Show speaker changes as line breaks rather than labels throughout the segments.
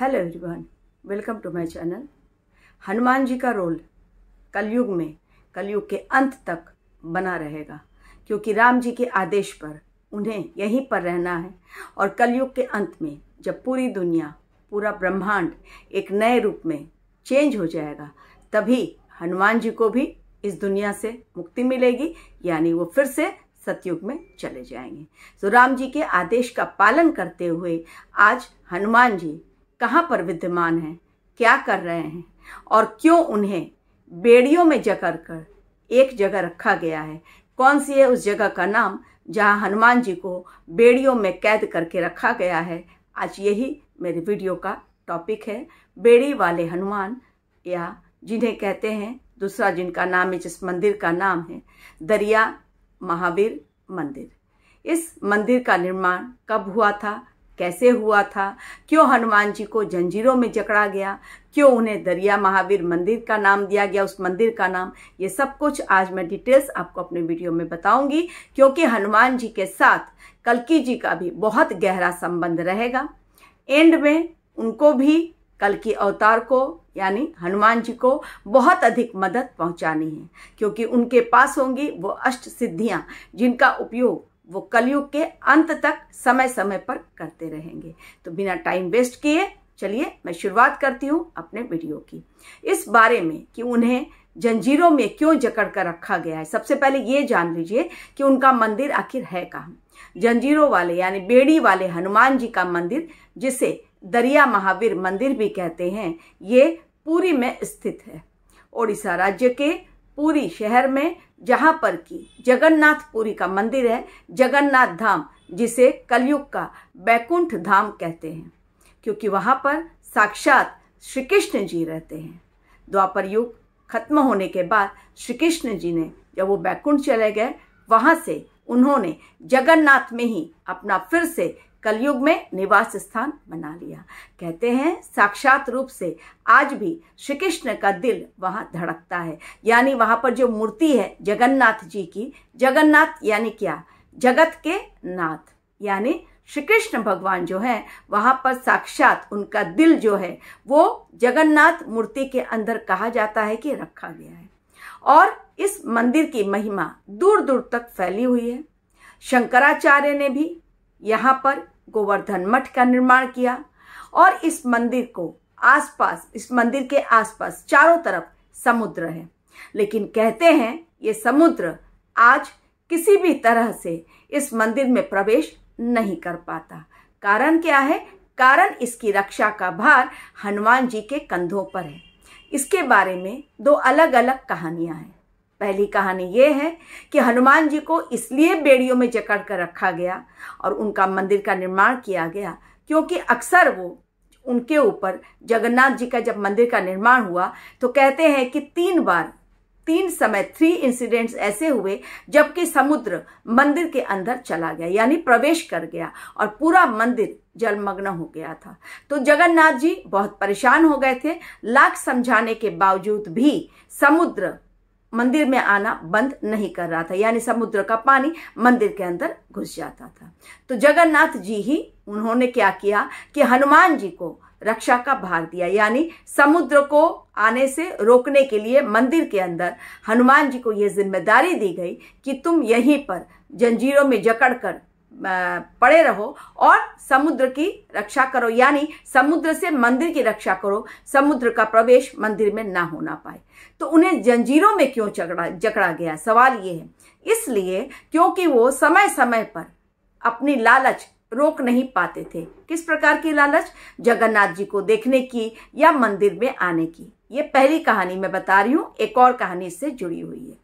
hello everyone welcome to my channel Hanuman ji का role कलयुग में कलयुग के अंत तक बना रहेगा क्योंकि राम जी के आदेश पर उन्हें यहीं पर रहना है और कलयुग के अंत में जब पूरी दुनिया पूरा ब्रह्मांड एक नए रूप में चेंज हो जाएगा तभी हनुमान जी को भी इस दुनिया से मुक्ति मिलेगी यानी वो फिर से सतयुग में चले जाएंगे तो राम जी के आदेश का पालन करते हुए आज हनुमान जी कहाँ पर विद्यमान हैं क्या कर रहे हैं और क्यों उन्हें बेड़ियों में जकड़ कर एक जगह रखा गया है कौन सी है उस जगह का नाम जहाँ हनुमान जी को बेड़ियों में कैद करके रखा गया है आज यही मेरे वीडियो का टॉपिक है बेड़ी वाले हनुमान या जिन्हें कहते हैं दूसरा जिनका नाम है जिस मंदिर का नाम है दरिया महावीर मंदिर इस मंदिर का निर्माण कब हुआ था कैसे हुआ था क्यों हनुमान जी को जंजीरों में जकड़ा गया क्यों उन्हें दरिया महावीर मंदिर का नाम दिया गया उस मंदिर का नाम ये सब कुछ आज मैं डिटेल्स आपको अपने वीडियो में बताऊंगी क्योंकि हनुमान जी के साथ कलकी जी का भी बहुत गहरा संबंध रहेगा एंड में उनको भी कल की अवतार को यानी हनुमान जी को बहुत अधिक मदद पहुंचानी है क्योंकि उनके पास होंगी वो अष्ट सिद्धियां जिनका उपयोग वो कलयुग के अंत तक समय समय पर करते रहेंगे तो बिना टाइम वेस्ट किए चलिए मैं शुरुआत करती हूँ अपने वीडियो की इस बारे में कि उन्हें जंजीरों में क्यों जकड़ कर रखा गया है सबसे पहले ये जान लीजिए कि उनका मंदिर आखिर है कहाँ जंजीरों वाले यानी बेड़ी वाले हनुमान जी का मंदिर जिसे दरिया महावीर मंदिर भी कहते हैं ये पूरी में स्थित है ओडिशा राज्य के पूरी शहर में जहाँ पर कि जगन्नाथपुरी का मंदिर है जगन्नाथ धाम जिसे कलयुग का बैकुंठ धाम कहते हैं क्योंकि वहाँ पर साक्षात श्री कृष्ण जी रहते हैं द्वापर युग खत्म होने के बाद श्री कृष्ण जी ने जब वो बैकुंठ चले गए वहाँ से उन्होंने जगन्नाथ में ही अपना फिर से कलयुग में निवास स्थान बना लिया कहते हैं साक्षात रूप से आज भी श्री कृष्ण का दिल वहाँ धड़कता है यानी वहाँ पर जो मूर्ति है जगन्नाथ जी की जगन्नाथ यानी क्या जगत के नाथ यानी श्री कृष्ण भगवान जो है वहाँ पर साक्षात उनका दिल जो है वो जगन्नाथ मूर्ति के अंदर कहा जाता है कि रखा गया है और इस मंदिर की महिमा दूर दूर तक फैली हुई है शंकराचार्य ने भी यहाँ पर गोवर्धन मठ का निर्माण किया और इस मंदिर को आसपास इस मंदिर के आसपास चारों तरफ समुद्र है लेकिन कहते हैं ये समुद्र आज किसी भी तरह से इस मंदिर में प्रवेश नहीं कर पाता कारण क्या है कारण इसकी रक्षा का भार हनुमान जी के कंधों पर है इसके बारे में दो अलग अलग कहानियां हैं पहली कहानी ये है कि हनुमान जी को इसलिए बेड़ियों में जकड़ कर रखा गया और उनका मंदिर का निर्माण किया गया क्योंकि अक्सर वो उनके ऊपर जगन्नाथ जी का जब मंदिर का निर्माण हुआ तो कहते हैं कि तीन बार तीन समय थ्री इंसिडेंट्स ऐसे हुए जबकि समुद्र मंदिर के अंदर चला गया यानी प्रवेश कर गया और पूरा मंदिर जलमग्न हो गया था तो जगन्नाथ जी बहुत परेशान हो गए थे लाख समझाने के बावजूद भी समुद्र मंदिर में आना बंद नहीं कर रहा था यानी समुद्र का पानी मंदिर के अंदर घुस जाता था तो जगन्नाथ जी ही उन्होंने क्या किया कि हनुमान जी को रक्षा का भार दिया यानी समुद्र को आने से रोकने के लिए मंदिर के अंदर हनुमान जी को यह जिम्मेदारी दी गई कि तुम यहीं पर जंजीरों में जकड़कर पड़े रहो और समुद्र की रक्षा करो यानी समुद्र से मंदिर की रक्षा करो समुद्र का प्रवेश मंदिर में ना होना पाए तो उन्हें जंजीरों में क्यों जकड़ा जकड़ा गया सवाल ये है इसलिए क्योंकि वो समय समय पर अपनी लालच रोक नहीं पाते थे किस प्रकार की लालच जगन्नाथ जी को देखने की या मंदिर में आने की ये पहली कहानी मैं बता रही हूँ एक और कहानी इससे जुड़ी हुई है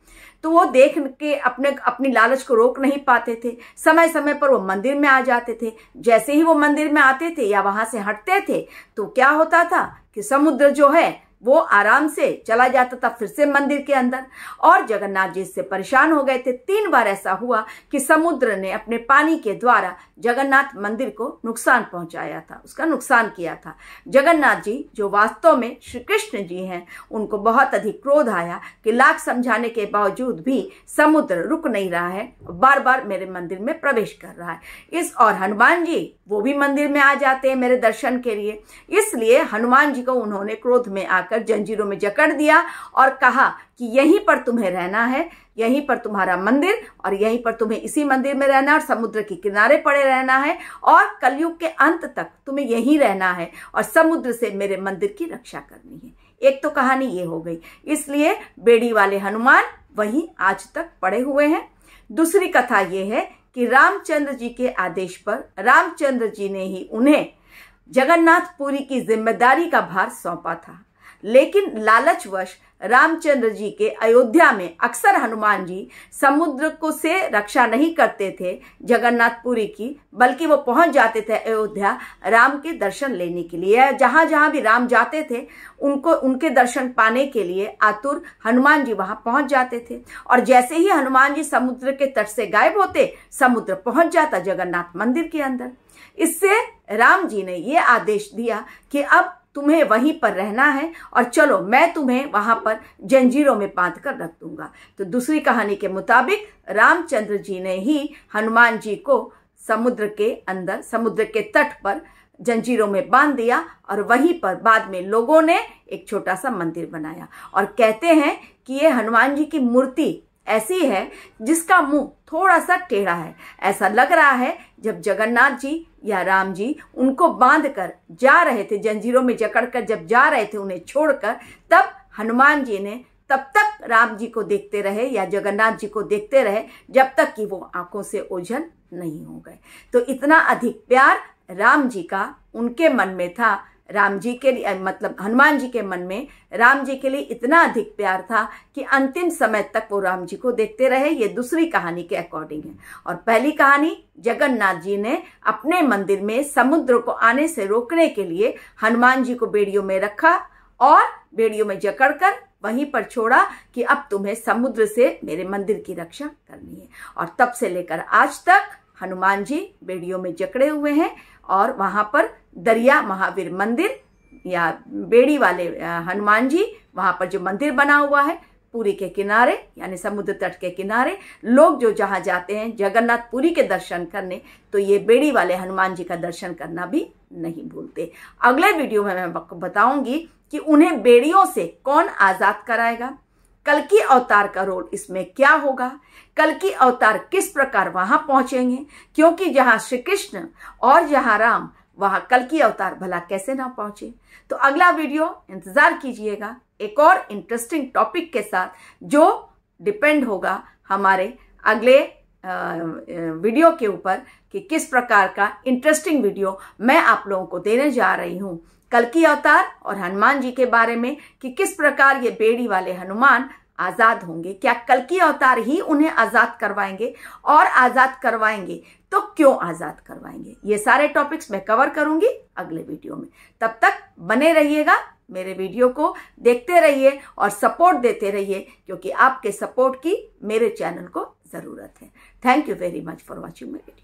तो वो देख के अपने अपनी लालच को रोक नहीं पाते थे समय समय पर वो मंदिर में आ जाते थे जैसे ही वो मंदिर में आते थे या वहां से हटते थे तो क्या होता था कि समुद्र जो है वो आराम से चला जाता था फिर से मंदिर के अंदर और जगन्नाथ जी इससे परेशान हो गए थे तीन बार ऐसा हुआ कि समुद्र ने अपने पानी के द्वारा जगन्नाथ मंदिर को नुकसान पहुंचाया था उसका नुकसान किया था जगन्नाथ जी जो वास्तव में श्री कृष्ण जी हैं उनको बहुत अधिक क्रोध आया कि लाख समझाने के बावजूद भी समुद्र रुक नहीं रहा है बार बार मेरे मंदिर में प्रवेश कर रहा है इस और हनुमान जी वो भी मंदिर में आ जाते हैं मेरे दर्शन के लिए इसलिए हनुमान जी को उन्होंने क्रोध में आकर उठाकर जंजीरों में जकड़ दिया और कहा कि यहीं पर तुम्हें रहना है यहीं पर तुम्हारा मंदिर और यहीं पर तुम्हें इसी मंदिर में रहना और समुद्र के किनारे पड़े रहना है और कलयुग के अंत तक तुम्हें यहीं रहना है और समुद्र से मेरे मंदिर की रक्षा करनी है एक तो कहानी ये हो गई इसलिए बेड़ी वाले हनुमान वही आज तक पड़े हुए हैं दूसरी कथा ये है कि रामचंद्र जी के आदेश पर रामचंद्र जी ने ही उन्हें जगन्नाथपुरी की जिम्मेदारी का भार सौंपा था लेकिन लालचवश रामचंद्र जी के अयोध्या में अक्सर हनुमान जी समुद्र को से रक्षा नहीं करते थे जगन्नाथपुरी की बल्कि वो पहुंच जाते थे अयोध्या राम के दर्शन लेने के लिए जहां जहां भी राम जाते थे उनको उनके दर्शन पाने के लिए आतुर हनुमान जी वहां पहुंच जाते थे और जैसे ही हनुमान जी समुद्र के तट से गायब होते समुद्र पहुंच जाता जगन्नाथ मंदिर के अंदर इससे राम जी ने ये आदेश दिया कि अब तुम्हें वहीं पर रहना है और चलो मैं तुम्हें वहां पर जंजीरों में बांध कर रख दूंगा तो दूसरी कहानी के मुताबिक रामचंद्र जी ने ही हनुमान जी को समुद्र के अंदर समुद्र के तट पर जंजीरों में बांध दिया और वहीं पर बाद में लोगों ने एक छोटा सा मंदिर बनाया और कहते हैं कि ये हनुमान जी की मूर्ति ऐसी है जिसका मुंह थोड़ा सा टेढ़ा है ऐसा लग रहा है जब जगन्नाथ जी या राम जी उनको बांध कर जा रहे थे जंजीरों में जकड़ कर जब जा रहे थे उन्हें छोड़कर तब हनुमान जी ने तब तक राम जी को देखते रहे या जगन्नाथ जी को देखते रहे जब तक कि वो आंखों से ओझल नहीं हो गए तो इतना अधिक प्यार राम जी का उनके मन में था राम जी के लिए मतलब हनुमान जी के मन में राम जी के लिए इतना अधिक प्यार था कि अंतिम समय तक वो राम जी को देखते रहे ये दूसरी कहानी के अकॉर्डिंग है और पहली कहानी जगन्नाथ जी ने अपने मंदिर में समुद्र को आने से रोकने के लिए हनुमान जी को बेड़ियों में रखा और बेड़ियों में जकड़कर वहीं पर छोड़ा कि अब तुम्हें समुद्र से मेरे मंदिर की रक्षा करनी है और तब से लेकर आज तक हनुमान जी बेड़ियों में जकड़े हुए हैं और वहाँ पर दरिया महावीर मंदिर या बेड़ी वाले हनुमान जी वहाँ पर जो मंदिर बना हुआ है पुरी के किनारे यानी समुद्र तट के किनारे लोग जो जहाँ जाते हैं जगन्नाथ पुरी के दर्शन करने तो ये बेड़ी वाले हनुमान जी का दर्शन करना भी नहीं भूलते अगले वीडियो में मैं बताऊंगी कि उन्हें बेड़ियों से कौन आज़ाद कराएगा कल की अवतार का रोल इसमें क्या होगा कल की अवतार किस प्रकार वहां पहुंचेंगे क्योंकि जहां श्री कृष्ण और जहां राम वहां कल की अवतार भला कैसे ना पहुंचे तो अगला वीडियो इंतजार कीजिएगा एक और इंटरेस्टिंग टॉपिक के साथ जो डिपेंड होगा हमारे अगले वीडियो के ऊपर कि किस प्रकार का इंटरेस्टिंग वीडियो मैं आप लोगों को देने जा रही हूँ की अवतार और हनुमान जी के बारे में कि किस प्रकार ये बेड़ी वाले हनुमान आज़ाद होंगे क्या की अवतार ही उन्हें आज़ाद करवाएंगे और आज़ाद करवाएंगे तो क्यों आज़ाद करवाएंगे ये सारे टॉपिक्स मैं कवर करूंगी अगले वीडियो में तब तक बने रहिएगा मेरे वीडियो को देखते रहिए और सपोर्ट देते रहिए क्योंकि आपके सपोर्ट की मेरे चैनल को ज़रूरत है thank you very much for watching my video